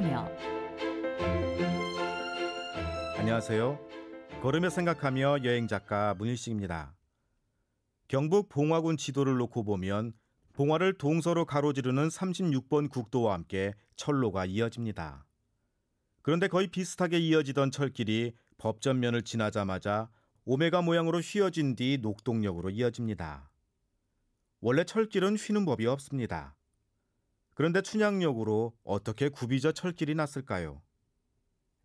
생각하며 안녕하세요. 걸으며 생각하며 여행 작가 문일식입니다. 경북 봉화군 지도를 놓고 보면 봉화를 동서로 가로지르는 36번 국도와 함께 철로가 이어집니다. 그런데 거의 비슷하게 이어지던 철길이 법전면을 지나자마자 오메가 모양으로 휘어진 뒤 녹동역으로 이어집니다. 원래 철길은 휘는 법이 없습니다. 그런데 춘향역으로 어떻게 구비저 철길이 났을까요?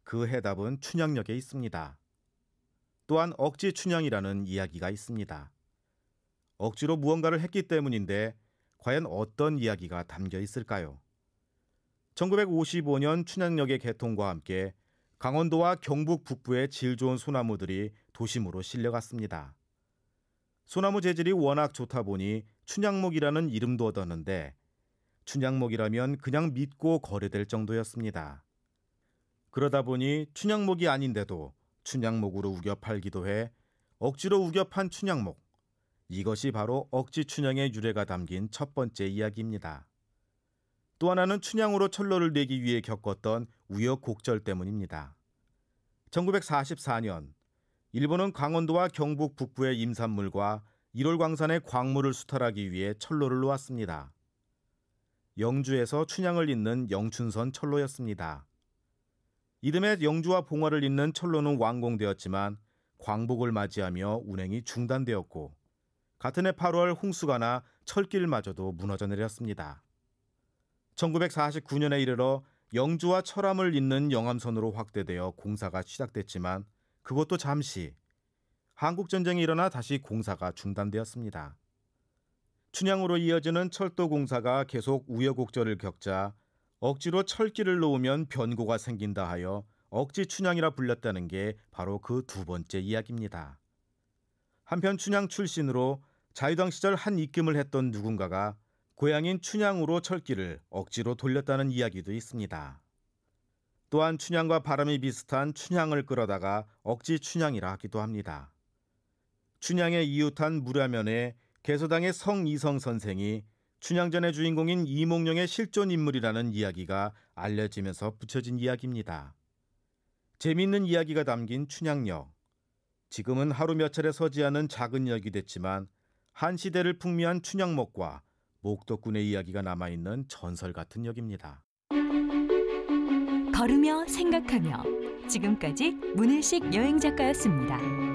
그 해답은 춘향역에 있습니다. 또한 억지 춘향이라는 이야기가 있습니다. 억지로 무언가를 했기 때문인데 과연 어떤 이야기가 담겨 있을까요? 1955년 춘향역의 개통과 함께 강원도와 경북 북부의 질 좋은 소나무들이 도심으로 실려갔습니다. 소나무 재질이 워낙 좋다 보니 춘향목이라는 이름도 얻었는데 춘향목이라면 그냥 믿고 거래될 정도였습니다. 그러다 보니 춘향목이 아닌데도 춘향목으로 우겨 팔기도 해 억지로 우겨 판 춘향목. 이것이 바로 억지 춘향의 유래가 담긴 첫 번째 이야기입니다. 또 하나는 춘향으로 철로를 내기 위해 겪었던 우여곡절 때문입니다. 1944년 일본은 강원도와 경북 북부의 임산물과 일월광산의 광물을 수탈하기 위해 철로를 놓았습니다. 영주에서 춘향을 잇는 영춘선 철로였습니다. 이듬해 영주와 봉화를 잇는 철로는 완공되었지만 광복을 맞이하며 운행이 중단되었고 같은 해 8월 홍수가 나 철길마저도 무너져 내렸습니다. 1949년에 이르러 영주와 철암을 잇는 영암선으로 확대되어 공사가 시작됐지만 그것도 잠시 한국전쟁이 일어나 다시 공사가 중단되었습니다. 춘향으로 이어지는 철도 공사가 계속 우여곡절을 겪자 억지로 철길을 놓으면 변고가 생긴다 하여 억지 춘향이라 불렸다는 게 바로 그 두 번째 이야기입니다. 한편 춘향 출신으로 자유당 시절 한 입김을 했던 누군가가 고향인 춘향으로 철길을 억지로 돌렸다는 이야기도 있습니다. 또한 춘향과 바람이 비슷한 춘향을 끌어다가 억지 춘향이라 하기도 합니다. 춘향의 이웃한 무라면에 개소당의 성이성 선생이 춘향전의 주인공인 이몽룡의 실존 인물이라는 이야기가 알려지면서 붙여진 이야기입니다. 재미있는 이야기가 담긴 춘향역. 지금은 하루 몇 차례 서지 않은 작은 역이 됐지만 한 시대를 풍미한 춘향목과 목덕군의 이야기가 남아있는 전설 같은 역입니다. 걸으며 생각하며 지금까지 문일식 여행작가였습니다.